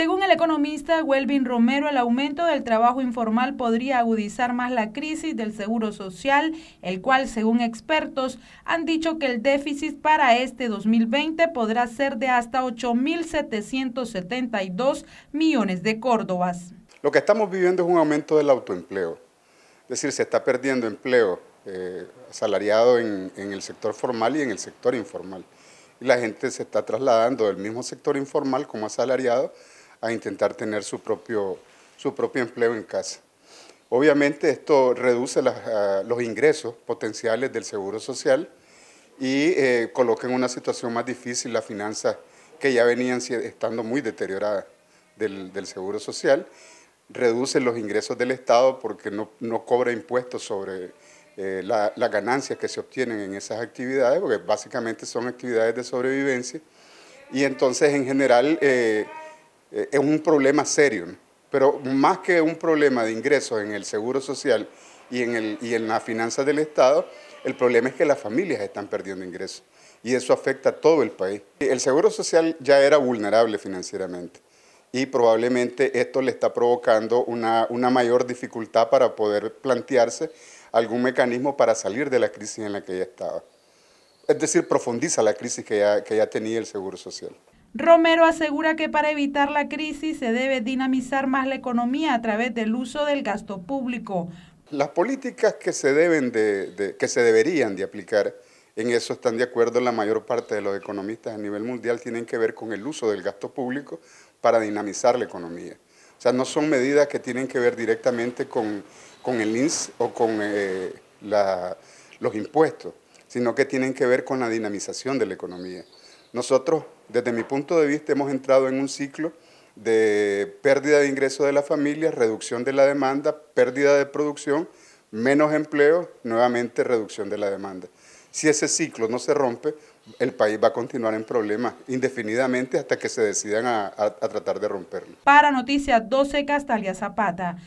Según el economista Welvin Romero, el aumento del trabajo informal podría agudizar más la crisis del seguro social, el cual, según expertos, han dicho que el déficit para este 2020 podrá ser de hasta 8.772 millones de córdobas. Lo que estamos viviendo es un aumento del autoempleo, es decir, se está perdiendo empleo eh, asalariado en, en el sector formal y en el sector informal. Y la gente se está trasladando del mismo sector informal como asalariado a intentar tener su propio, su propio empleo en casa. Obviamente esto reduce ah, los ingresos potenciales del Seguro Social y eh, coloca en una situación más difícil las finanzas que ya venían estando muy deterioradas del, Seguro Social, reduce los ingresos del Estado porque no, no cobra impuestos sobre eh, las ganancias que se obtienen en esas actividades, porque básicamente son actividades de sobrevivencia, y entonces en general... Eh, eh, es un problema serio. Pero más que un problema de ingresos en el seguro social y en, las finanzas del Estado, el problema es que las familias están perdiendo ingresos y eso afecta a todo el país. El seguro social ya era vulnerable financieramente y probablemente esto le está provocando una, mayor dificultad para poder plantearse algún mecanismo para salir de la crisis en la que ya estaba. Es decir, profundiza la crisis que ya tenía el seguro social. Romero asegura que para evitar la crisis se debe dinamizar más la economía a través del uso del gasto público. Las políticas que se, deben de, que se deberían de aplicar, en eso están de acuerdo la mayor parte de los economistas a nivel mundial, tienen que ver con el uso del gasto público para dinamizar la economía. O sea, no son medidas que tienen que ver directamente con, el INS o con eh, los impuestos, sino que tienen que ver con la dinamización de la economía. Nosotros, desde mi punto de vista, hemos entrado en un ciclo de pérdida de ingresos de las familias, reducción de la demanda, pérdida de producción, menos empleo, nuevamente reducción de la demanda. Si ese ciclo no se rompe, el país va a continuar en problemas indefinidamente hasta que se decidan a tratar de romperlo. Para Noticias 12, Castalia Zapata.